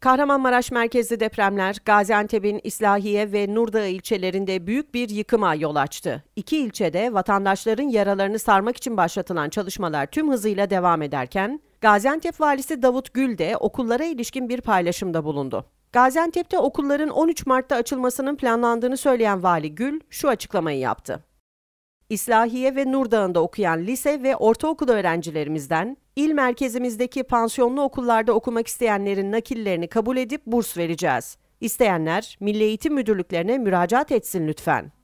Kahramanmaraş merkezli depremler Gaziantep'in İslahiye ve Nurdağ ilçelerinde büyük bir yıkıma yol açtı. İki ilçede vatandaşların yaralarını sarmak için başlatılan çalışmalar tüm hızıyla devam ederken Gaziantep valisi Davut Gül de okullara ilişkin bir paylaşımda bulundu. Gaziantep'te okulların 13 Mart'ta açılmasının planlandığını söyleyen vali Gül şu açıklamayı yaptı. İslahiye ve Nurdağ'ında okuyan lise ve ortaokul öğrencilerimizden il merkezimizdeki pansiyonlu okullarda okumak isteyenlerin nakillerini kabul edip burs vereceğiz. İsteyenler Milli Eğitim Müdürlüklerine müracaat etsin lütfen.